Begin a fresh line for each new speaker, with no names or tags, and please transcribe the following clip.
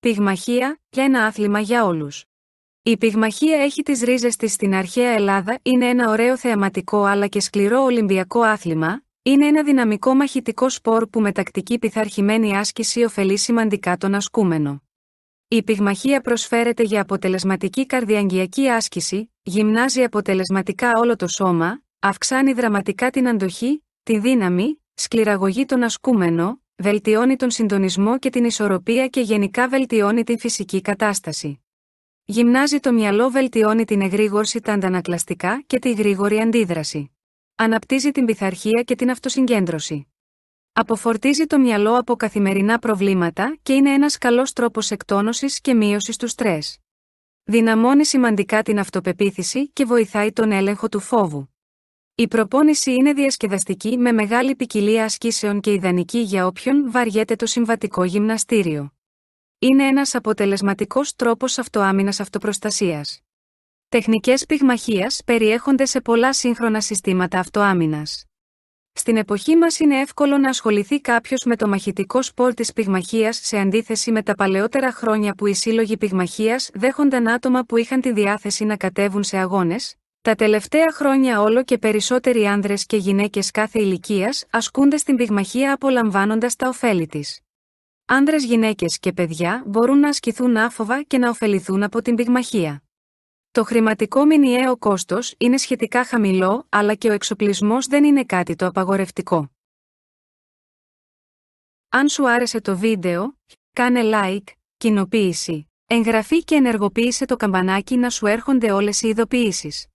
πυγμαχία
και ένα άθλημα για όλους. Η πυγμαχία έχει τις ρίζες της στην αρχαία Ελλάδα, είναι ένα ωραίο θεαματικό αλλά και σκληρό ολυμπιακό άθλημα, είναι ένα δυναμικό μαχητικό σπορ που με τακτική πειθαρχημένη άσκηση ωφελεί σημαντικά τον ασκούμενο. Η πυγμαχία προσφέρεται για αποτελεσματική καρδιαγγειακή άσκηση, γυμνάζει αποτελεσματικά όλο το σώμα, αυξάνει δραματικά την αντοχή, τη δύναμη, σκληραγωγή τον ασκούμενο, βελτιώνει τον συντονισμό και την ισορροπία και γενικά βελτιώνει την φυσική κατάσταση. Γυμνάζει το μυαλό, βελτιώνει την εγρήγορση, τα αντανακλαστικά και τη γρήγορη αντίδραση. Αναπτύσσει την πειθαρχία και την αυτοσυγκέντρωση. Αποφορτίζει το μυαλό από καθημερινά προβλήματα και είναι ένας καλός τρόπος εκτόνωσης και μείωσης του στρέ. Δυναμώνει σημαντικά την αυτοπεποίθηση και βοηθάει τον έλεγχο του φόβου. Η προπόνηση είναι διασκεδαστική με μεγάλη ποικιλία ασκήσεων και ιδανική για όποιον βαριέται το συμβατικό γυμναστήριο. Είναι ένας αποτελεσματικός τρόπος αυτοάμυνας αυτοπροστασίας. Τεχνικές πυγμαχίας περιέχονται σε πολλά σύγχρονα συστήματα αυτοάμυνας. Στην εποχή μας είναι εύκολο να ασχοληθεί κάποιος με το μαχητικό σπορ της πυγμαχίας σε αντίθεση με τα παλαιότερα χρόνια που οι σύλλογοι πυγμαχίας δέχονταν άτομα που είχαν τη διάθεση να κατέβουν σε αγώνες, τα τελευταία χρόνια όλο και περισσότεροι άνδρες και γυναίκες κάθε ηλικίας ασκούνται στην πυγμαχία απολαμβάνοντας τα ωφέλη της. Άνδρες, γυναίκες και παιδιά μπορούν να ασκηθούν άφοβα και να ωφεληθούν από την πυγμαχία. Το χρηματικό μηνιαίο κόστος είναι σχετικά χαμηλό, αλλά και ο εξοπλισμός δεν είναι κάτι το απαγορευτικό. Αν σου άρεσε το βίντεο, κάνε like, κοινοποίηση, εγγραφή και ενεργοποίησε το καμπανάκι να σου έρχονται όλες οι ειδοποιήσεις.